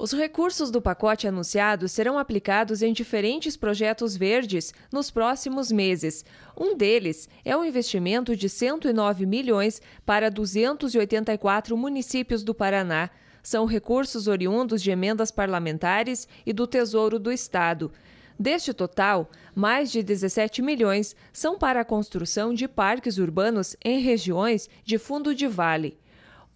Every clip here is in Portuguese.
Os recursos do pacote anunciado serão aplicados em diferentes projetos verdes nos próximos meses. Um deles é o um investimento de 109 milhões para 284 municípios do Paraná. São recursos oriundos de emendas parlamentares e do Tesouro do Estado. Deste total, mais de 17 milhões são para a construção de parques urbanos em regiões de fundo de vale.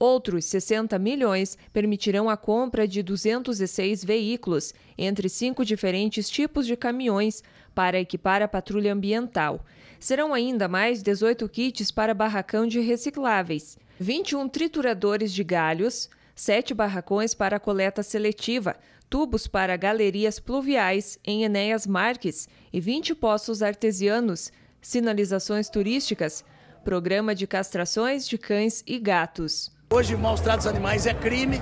Outros 60 milhões permitirão a compra de 206 veículos, entre cinco diferentes tipos de caminhões, para equipar a patrulha ambiental. Serão ainda mais 18 kits para barracão de recicláveis, 21 trituradores de galhos, sete barracões para coleta seletiva, tubos para galerias pluviais em Enéas Marques e 20 poços artesianos, sinalizações turísticas, programa de castrações de cães e gatos. Hoje, maus tratos animais é crime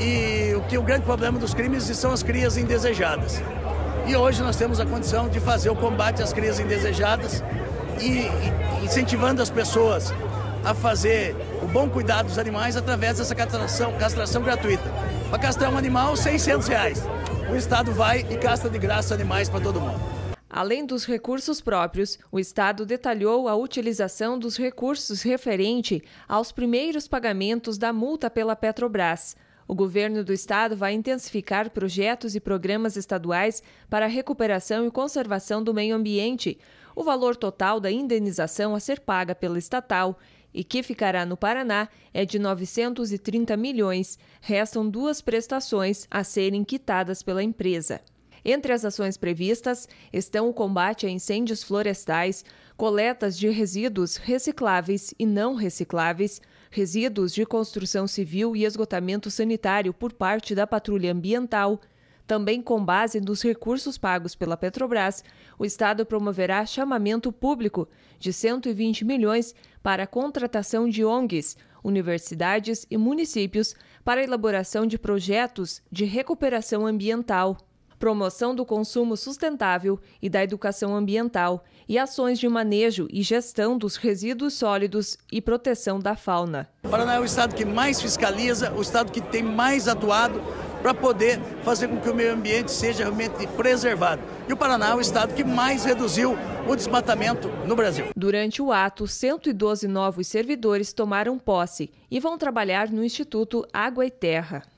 e o que o grande problema dos crimes são as crias indesejadas. E hoje nós temos a condição de fazer o combate às crias indesejadas e incentivando as pessoas a fazer o bom cuidado dos animais através dessa castração, castração gratuita. Para castrar um animal, 600 reais. O Estado vai e castra de graça animais para todo mundo. Além dos recursos próprios, o Estado detalhou a utilização dos recursos referente aos primeiros pagamentos da multa pela Petrobras. O governo do estado vai intensificar projetos e programas estaduais para a recuperação e conservação do meio ambiente. O valor total da indenização a ser paga pela estatal e que ficará no Paraná é de 930 milhões. Restam duas prestações a serem quitadas pela empresa. Entre as ações previstas estão o combate a incêndios florestais, coletas de resíduos recicláveis e não recicláveis, resíduos de construção civil e esgotamento sanitário por parte da patrulha ambiental. Também com base nos recursos pagos pela Petrobras, o Estado promoverá chamamento público de 120 milhões para a contratação de ONGs, universidades e municípios para a elaboração de projetos de recuperação ambiental promoção do consumo sustentável e da educação ambiental, e ações de manejo e gestão dos resíduos sólidos e proteção da fauna. O Paraná é o estado que mais fiscaliza, o estado que tem mais atuado para poder fazer com que o meio ambiente seja realmente preservado. E o Paraná é o estado que mais reduziu o desmatamento no Brasil. Durante o ato, 112 novos servidores tomaram posse e vão trabalhar no Instituto Água e Terra.